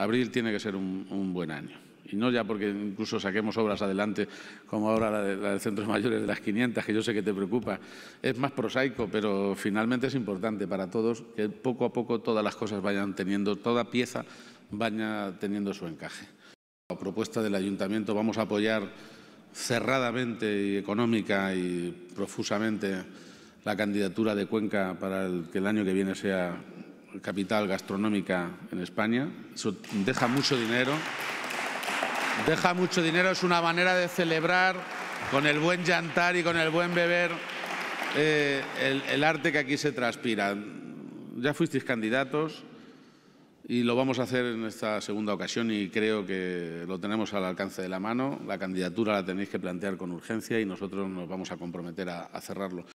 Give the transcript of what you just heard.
abril tiene que ser un, buen año. Y no ya porque incluso saquemos obras adelante, como ahora la de, Centros Mayores de las 500, que yo sé que te preocupa. Es más prosaico, pero finalmente es importante para todos que poco a poco todas las cosas vayan teniendo, toda pieza vaya teniendo su encaje. A propuesta del Ayuntamiento vamos a apoyar cerradamente y económica y profusamente la candidatura de Cuenca para que el año que viene sea capital gastronómica en España. Eso deja mucho dinero. Deja mucho dinero, es una manera de celebrar con el buen llantar y con el buen beber eh, el, arte que aquí se transpira. Ya fuisteis candidatos y lo vamos a hacer en esta segunda ocasión y creo que lo tenemos al alcance de la mano. La candidatura la tenéis que plantear con urgencia y nosotros nos vamos a comprometer a cerrarlo.